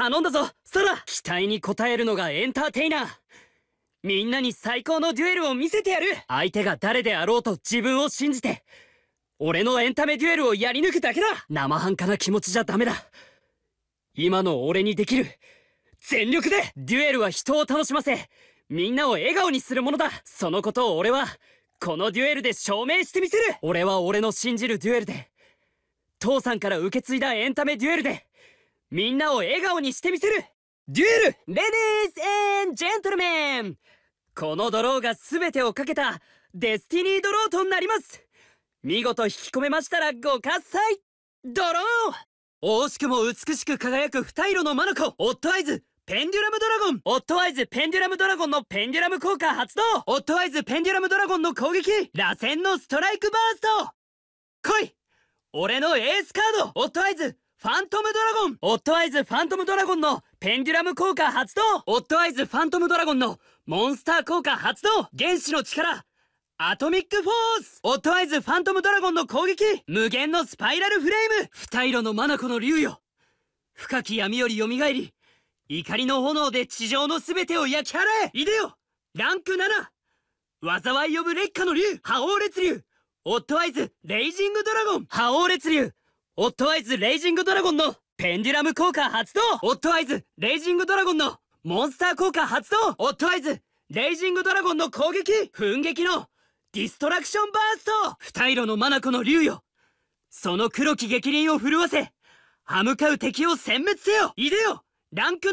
頼んだぞソラ期待に応えるのがエンターテイナーみんなに最高のデュエルを見せてやる相手が誰であろうと自分を信じて俺のエンタメデュエルをやり抜くだけだ生半可な気持ちじゃダメだ今の俺にできる全力でデュエルは人を楽しませみんなを笑顔にするものだそのことを俺はこのデュエルで証明してみせる俺は俺の信じるデュエルで父さんから受け継いだエンタメデュエルでみんなを笑顔にしてみせるデュエルレディースエンジェントルメンこのドローが全てをかけたデスティニードローとなります見事引き込めましたらご喝采ドロー惜しくも美しく輝く二色のマナコオットアイズペンデュラムドラゴンオットアイズペンデュラムドラゴンのペンデュラム効果発動オットアイズペンデュラムドラゴンの攻撃螺旋のストライクバースト来い俺のエースカードオットアイズファントムドラゴンオットアイズファントムドラゴンのペンデュラム効果発動オットアイズファントムドラゴンのモンスター効果発動原子の力アトミックフォースオットアイズファントムドラゴンの攻撃無限のスパイラルフレーム二色のマナコの竜よ深き闇より蘇り怒りの炎で地上の全てを焼き払えいでよランク7災い呼ぶ烈火の竜覇王烈竜オットアイズレイジングドラゴン覇王烈竜オットアイズレイジングドラゴンのペンデュラム効果発動オットアイズレイジングドラゴンのモンスター効果発動オットアイズレイジングドラゴンの攻撃噴撃のディストラクションバースト二色のマナコの竜よその黒き激鱗を震わせ歯向かう敵を殲滅せよいでよランク7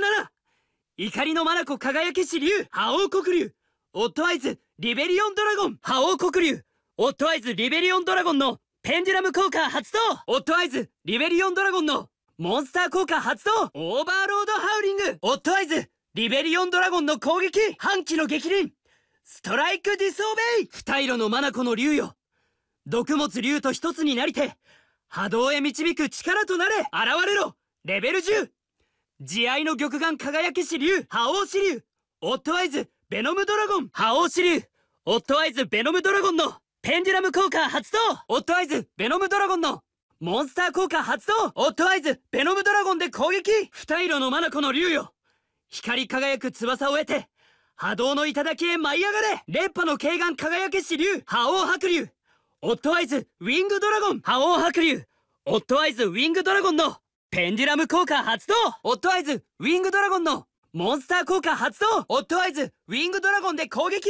怒りのマナコ輝けし竜覇王国竜オットアイズリベリオンドラゴン覇王国竜オットアイズリベリオンドラゴンのペンデュラム効果発動オットアイズリベリオンドラゴンのモンスター効果発動オーバーロードハウリングオットアイズリベリオンドラゴンの攻撃半旗の激鱗ストライクディスオベイ二色のマナコの竜よ毒物竜と一つになりて波動へ導く力となれ現れろレベル 10! 慈愛の玉眼輝きし竜覇王支竜オットアイズベノムドラゴン覇王支竜オットアイズベノムドラゴンのペンデュラム効果発動オットアイズベノムドラゴンのモンスター効果発動オットアイズベノムドラゴンで攻撃二色のマナコの竜よ光り輝く翼を得て波動の頂へ舞い上がれ連覇の慶眼輝けし竜覇王白竜オットアイズウィングドラゴン覇王白竜オットアイズウィングドラゴンのペンデュラム効果発動オットアイズウィングドラゴンのモンスター効果発動オットアイズウィングドラゴンで攻撃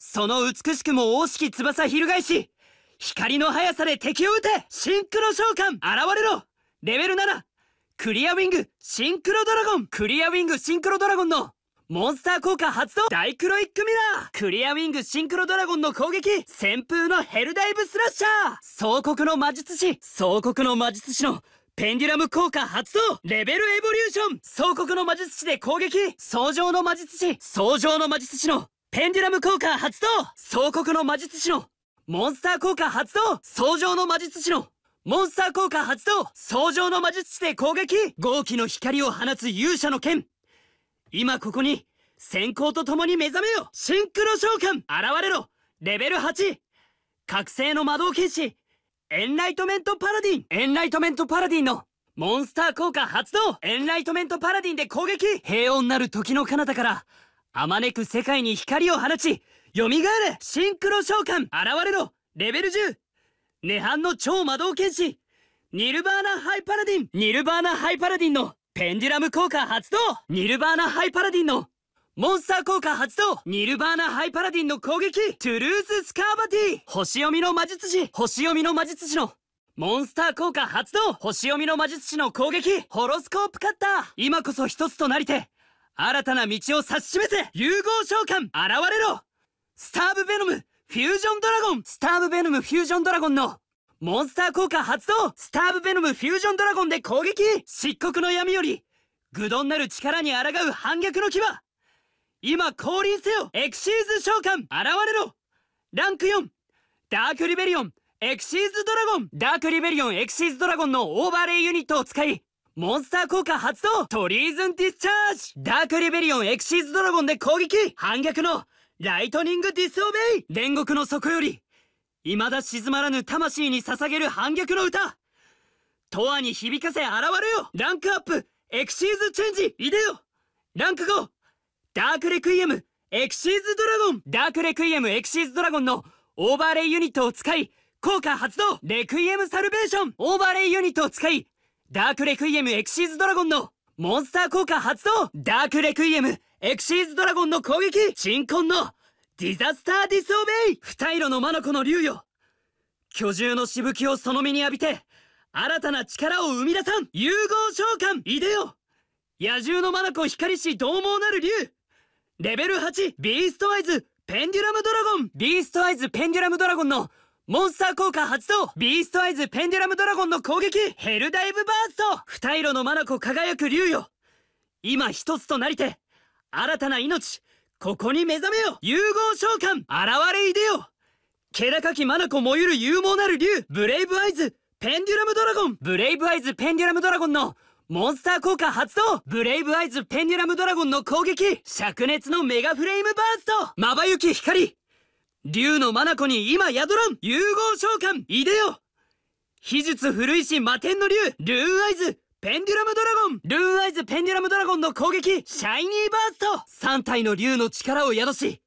その美しくも大しき翼翻し光の速さで敵を撃てシンクロ召喚現れろレベル7クリアウィングシンクロドラゴンクリアウィングシンクロドラゴンのモンスター効果発動ダイクロイックミラークリアウィングシンクロドラゴンの攻撃旋風のヘルダイブスラッシャー総国の魔術師総国の魔術師のペンデュラム効果発動レベルエボリューション総国の魔術師で攻撃創上の魔術師創上の魔術師のペンデュラム効果発動総国の魔術師のモンスター効果発動相乗の魔術師のモンスター効果発動相乗の魔術師で攻撃豪気の光を放つ勇者の剣今ここに閃光と共に目覚めよシンクロ召喚現れろレベル8覚醒の魔導剣士エンライトメントパラディンエンライトメントパラディンのモンスター効果発動エンライトメントパラディンで攻撃平穏なる時の彼方からあまねく世界に光を放ち、蘇るシンクロ召喚現れろレベル 10! 涅槃の超魔導剣士ニルバーナハイパラディンニルバーナハイパラディンのペンデュラム効果発動ニルバーナハイパラディンのモンスター効果発動ニルバーナハイパラディンの攻撃トゥルーズ・スカーバティ星読みの魔術師星読みの魔術師のモンスター効果発動星読みの魔術師の攻撃ホロスコープカッター今こそ一つとなりて新たな道を指し示せ融合召喚現れろスターブベノムフュージョンドラゴンスターブベノムフュージョンドラゴンのモンスター効果発動スターブベノムフュージョンドラゴンで攻撃漆黒の闇より愚鈍なる力に抗う反逆の牙今降臨せよエクシーズ召喚現れろランク4ダークリベリオンエクシーズドラゴンダークリベリオンエクシーズドラゴンのオーバーレイユニットを使いモンスター効果発動トリーズンディスチャージダークリベリオンエクシーズドラゴンで攻撃反逆のライトニングディスオベイ煉獄の底より未だ静まらぬ魂に捧げる反逆の歌とアに響かせ現れよランクアップエクシーズチェンジいでよランク5ダークレクイエムエクシーズドラゴンダークレクイエムエクシーズドラゴンのオーバーレイユニットを使い効果発動レクイエムサルベーションオーバーレイユニットを使いダークレクイエムエクシーズドラゴンのモンスター効果発動ダークレクイエムエクシーズドラゴンの攻撃鎮魂のディザスターディスオベイ二色の魔の子の竜よ巨獣のしぶきをその身に浴びて新たな力を生み出さん融合召喚いでよ野獣の魔の子光し獰猛なる竜レベル8ビーストアイズペンデュラムドラゴンビーストアイズペンデュラムドラゴンのモンスター効果発動ビーストアイズペンデュラムドラゴンの攻撃ヘルダイブバースト二色のコ輝く竜よ今一つとなりて新たな命ここに目覚めよ融合召喚現れいでよ気高きコ燃ゆる勇猛なる竜ブレイブアイズペンデュラムドラゴンブレイブアイズペンデュラムドラゴンのモンスター効果発動ブレイブアイズペンデュラムドラゴンの攻撃灼熱のメガフレームバーストまばゆき光竜の眼に今宿らん融合召喚いでよ秘術古いし魔天の竜ルーンアイズペンデュラムドラゴンルーンアイズペンデュラムドラゴンの攻撃シャイニーバースト !3 体の竜の力を宿し、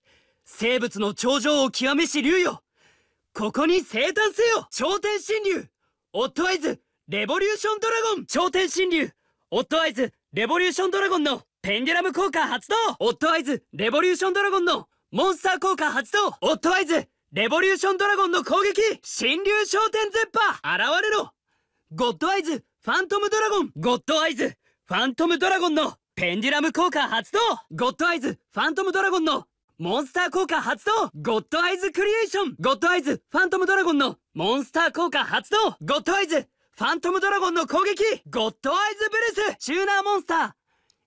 生物の頂上を極めし竜よここに生誕せよ頂点神竜オットアイズレボリューションドラゴン頂点神竜オットアイズレボリューションドラゴンのペンデュラム効果発動オットアイズレボリューションドラゴンのモンスター効果発動オットワイズレボリューションドラゴンの攻撃神竜昇天ゼッパー現れろゴッドアイズファントムドラゴンゴッドアイズファントムドラゴンのペンデュラム効果発動ゴッドアイズファントムドラゴンのモンスター効果発動ゴッドアイズクリエーションゴッドアイズファントムドラゴンのモンスター効果発動ゴッドアイズファントムドラゴンの攻撃ゴッドアイズブレスチューナーモンスタ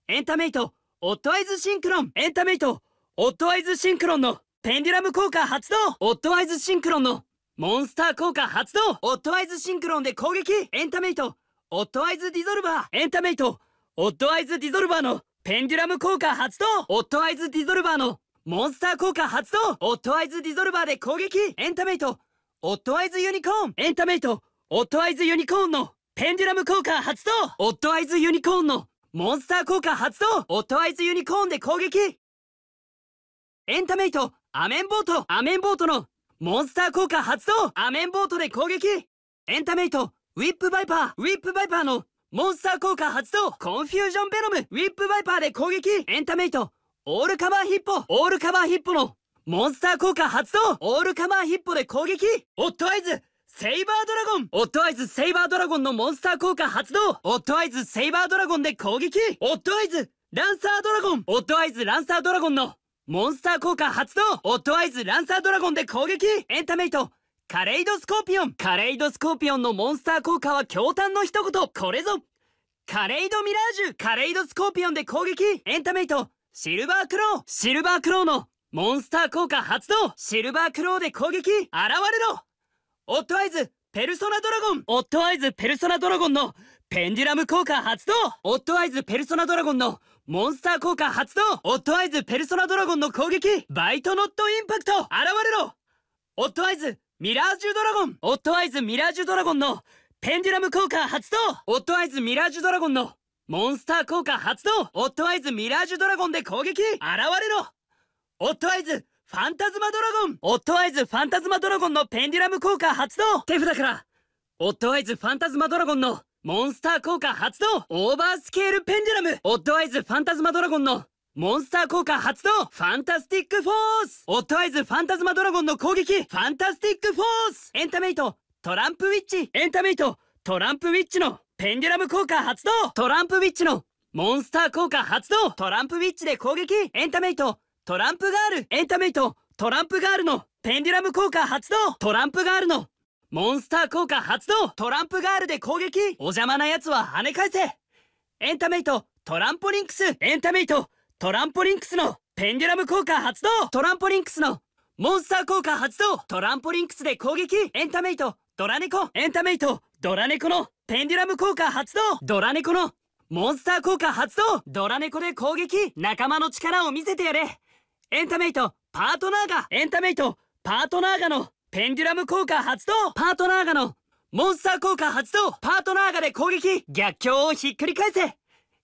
ーエンタメイトオットアイズシンクロンエンタメイトオットアイズシンクロンのペンデュラム効果発動オットアイズシンクロンのモンスター効果発動オットアイズシンクロンで攻撃エンタメイトオットアイズディゾルバーエンタメイトオットアイズディゾルバーのペンデュラム効果発動オットアイズディゾルバーのモンスター効果発動オットアイズディゾルバーで攻撃エンタメイトオットアイズユニコーンエンタメイトオットアイズユニコーンのペンデュラム効果発動オットアイズユニコーンのモンスター効果発動オットアイズユニコーンで攻撃エンタメイトアメンボートアメンボートのモンスター効果発動アメンボートで攻撃エンタメイトウィップバイパーウィップバイパーのモンスター効果発動コンフュージョンベノムウィップバイパーで攻撃エンタメイトオールカバーヒッポオールカバーヒッポのモンスター効果発動オールカバーヒッポで攻撃オットアイズセイバードラゴンオットアイズセイバードラゴンのモンスター効果発動オットアイズセイバードラゴンで攻撃オットアイズランサードラゴンオットアイズランサードラゴンのモンスター効果発動オッドアイズランサードラゴンで攻撃エンタメイトカレイドスコーピオンカレイドスコーピオンのモンスター効果は驚嘆の一言これぞカレイドミラージュカレイドスコーピオンで攻撃エンタメイトシルバークローシルバークローのモンスター効果発動シルバークローで攻撃現れろオッドアイズペルソナドラゴンオッドアイズペルソナドラゴンのペンデュラム効果発動オッドアイズペルソナドラゴンのモンスター効果発動オットアイズペルソナドラゴンの攻撃バイトノットインパクト現れろオットアイズミラージュドラゴンオットアイズミラージュドラゴンのペンデュラム効果発動オットアイズミラージュドラゴンのモンスター効果発動オットアイズミラージュドラゴンで攻撃現れろオットアイズファンタズマドラゴンオットアイズファンタズマドラゴンのペンデュラム効果発動手札からオットアイズファンタズマドラゴンのモンスター効果発動オーバースケールペンデュラムオッドアイズファンタズマドラゴンのモンスター効果発動ファンタスティックフォースオッドアイズファンタズマドラゴンの攻撃ファンタスティックフォースエンタメイトトランプウィッチエンタメイトトランプウィッチのペンデュラム効果発動トランプウィッチのモンスター効果発動トランプウィッチで攻撃エンタメイトトランプガールエンタメイトトランプガールのペンデュラム効果発動トランプガールのモンスター効果発動トランプガールで攻撃お邪魔な奴は跳ね返せエンタメイトトランポリンクスエンタメイトトランポリンクスのペンデュラム効果発動トランポリンクスのモンスター効果発動トランポリンクスで攻撃エンタメイトドラネコエンタメイトドラネコのペンデュラム効果発動ドラネコのモンスター効果発動ドラネコで攻撃仲間の力を見せてやれエンタメイトパートナーがエンタメイトパートナーがのペンデュラム効果発動パートナーガのモンスター効果発動パートナーガで攻撃逆境をひっくり返せ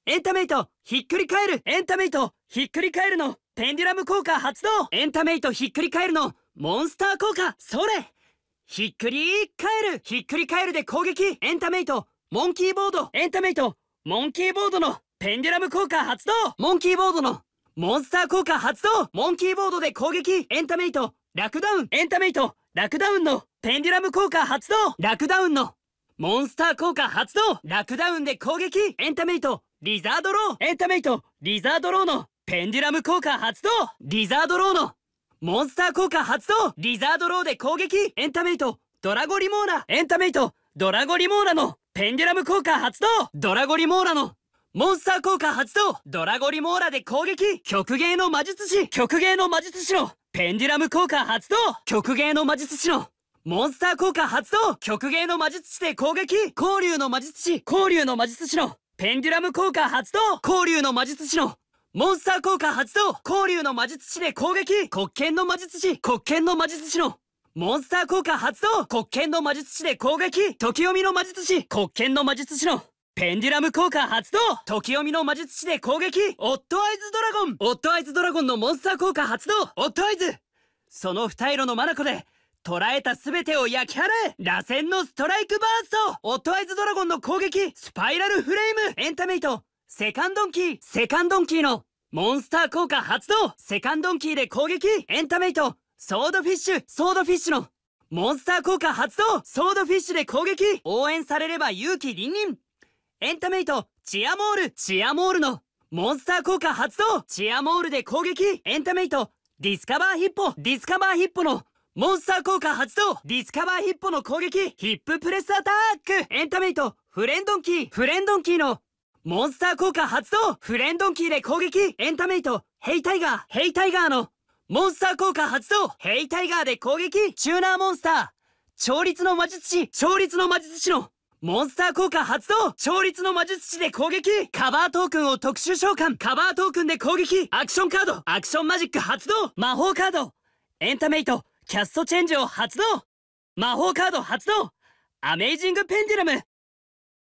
エンタメイトひっくり返るエンタメイトひっくり返るのペンデュラム効果発動エンタメイトひっくり返るのモンスター効果それひっくり返るひっくり返るで攻撃エンタメイトモンキーボードエンタメイトモンキーボードのペンデュラム効果発動モンキーボードのモンスター効果発動モンキーボードで攻撃エンタメイトラクダウンエンタメイトラクダウンのペンデュラム効果発動ラクダウンのモンスター効果発動ラクダウンで攻撃エンタメイトリザードローエンタメイトリザードローのペンデュラム効果発動リザードローのモンスター効果発動リザードローで攻撃エンタメイトドラゴリモーラエンタメイトドラゴリモーラのペンデュラム効果発動ドラゴリモーラのモンスター効果発動ドラゴリモーラで攻撃極芸の魔術師極芸の魔術師のペンデュラム効果発動極芸の魔術師のモンスター効果発動極芸の魔術師で攻撃交流の魔術師交流の魔術師のペンデュラム効果発動交流の魔術師のモンスター効果発動交流の魔術師で攻撃黒剣の魔術師黒剣の魔術師のモンスター効果発動黒剣の魔術師で攻撃時読みの魔術師黒剣の魔術師のペンデュラム効果発動時読みの魔術師で攻撃オットアイズドラゴンオットアイズドラゴンのモンスター効果発動オットアイズその二色のマナコで捕らえた全てを焼き払え螺旋のストライクバーストオットアイズドラゴンの攻撃スパイラルフレームエンタメイトセカンドンキーセカンドンキーのモンスター効果発動セカンドンキーで攻撃エンタメイトソードフィッシュソードフィッシュのモンスター効果発動ソードフィッシュで攻撃応援されれば勇気凛々エンタメイトチアモールチアモールのモンスター効果発動チアモールで攻撃エンタメイトディスカバーヒッポディスカバーヒッポのモンスター効果発動ディスカバーヒッポの攻撃ヒッププレスアタックエンタメイトフレンドンキーフレンドンキーのモンスター効果発動フレンドンキーで攻撃エンタメイトヘイタイガーヘイタイガーのモンスター効果発動ヘイタイガーで攻撃チューナーモンスター調律の魔術師調律の魔術師のモンスター効果発動勝率の魔術師で攻撃カバートークンを特殊召喚カバートークンで攻撃アクションカードアクションマジック発動魔法カードエンタメイトキャストチェンジを発動魔法カード発動アメイジングペンデュラム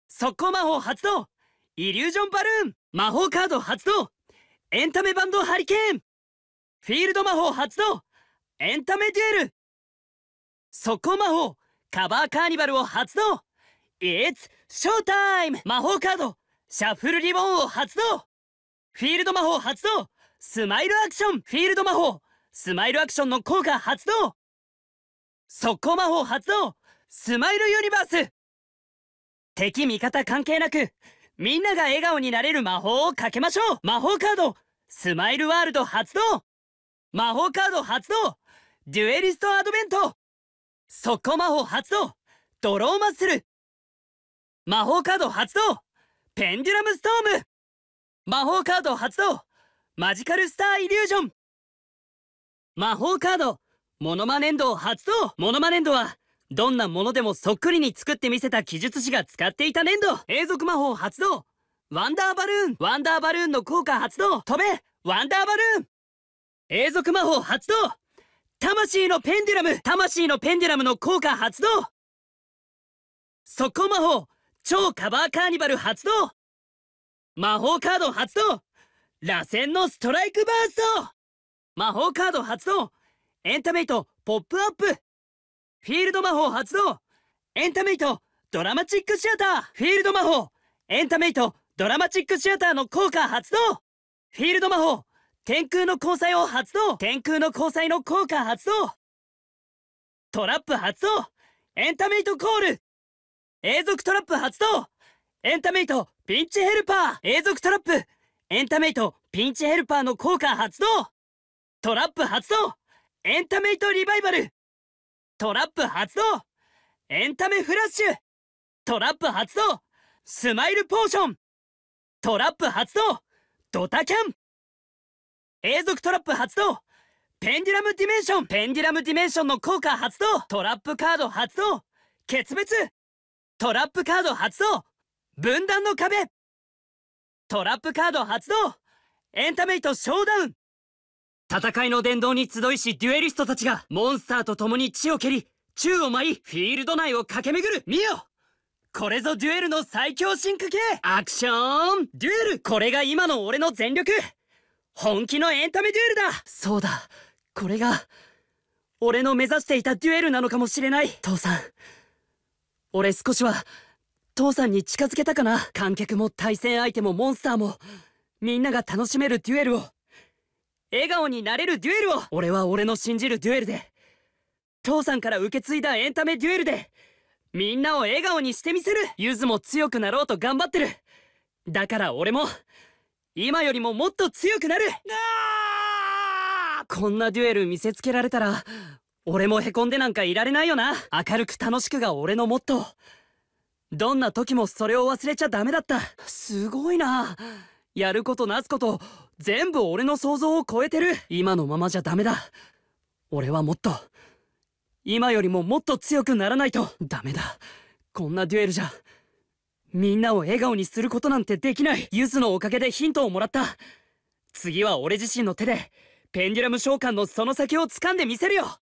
速攻魔法発動イリュージョンバルーン魔法カード発動エンタメバンドハリケーンフィールド魔法発動エンタメデュエル速攻魔法カバーカーニバルを発動 It's Showtime! 魔法カードシャッフルリボンを発動フィールド魔法発動スマイルアクションフィールド魔法スマイルアクションの効果発動速攻魔法発動スマイルユニバース敵味方関係なくみんなが笑顔になれる魔法をかけましょう魔法カードスマイルワールド発動魔法カード発動デュエリストアドベント速攻魔法発動ドローマッスル魔法カード発動ペンデュラムストーム魔法カード発動マジカルスターイリュージョン魔法カードモノマネンド発動モノマネンドはどんなものでもそっくりに作ってみせた技術師が使っていた粘土永続魔法発動ワンダーバルーンワンダーバルーンの効果発動飛べワンダーバルーン永続魔法発動魂のペンデュラム魂のペンデュラムの効果発動速攻魔法超カバーカーニバル発動魔法カード発動螺旋のストライクバースト魔法カード発動エンタメイトポップアップフィールド魔法発動エンタメイトドラマチックシアターフィールド魔法エンタメイトドラマチックシアターの効果発動フィールド魔法天空の交際を発動天空の交際の効果発動トラップ発動エンタメイトコール永続トラップ発動エンタメイトピンチヘルパー永続トラップエンタメイトピンチヘルパーの効果発動トラップ発動エンタメイトリバイバルトラップ発動エンタメフラッシュトラップ発動スマイルポーショントラップ発動ドタキャン永続トラップ発動ペンデュラムディメンションペンデュラムディメンションの効果発動トラップカード発動決別トラップカード発動分断の壁トラップカード発動エンタメイトショーダウン戦いの殿堂に集いしデュエリストたちがモンスターと共に地を蹴り宙を舞いフィールド内を駆け巡る見よこれぞデュエルの最強進化系アクションデュエルこれが今の俺の全力本気のエンタメデュエルだそうだこれが俺の目指していたデュエルなのかもしれない父さん俺少しは父さんに近づけたかな観客も対戦相手もモンスターもみんなが楽しめるデュエルを笑顔になれるデュエルを俺は俺の信じるデュエルで父さんから受け継いだエンタメデュエルでみんなを笑顔にしてみせるゆずも強くなろうと頑張ってるだから俺も今よりももっと強くなるこんなデュエル見せつけられたら俺もへこんでなんかいられないよな明るく楽しくが俺のモットーどんな時もそれを忘れちゃダメだったすごいなやることなすこと全部俺の想像を超えてる今のままじゃダメだ俺はもっと今よりももっと強くならないとダメだこんなデュエルじゃみんなを笑顔にすることなんてできないゆずのおかげでヒントをもらった次は俺自身の手でペンデュラム召喚のその先を掴んでみせるよ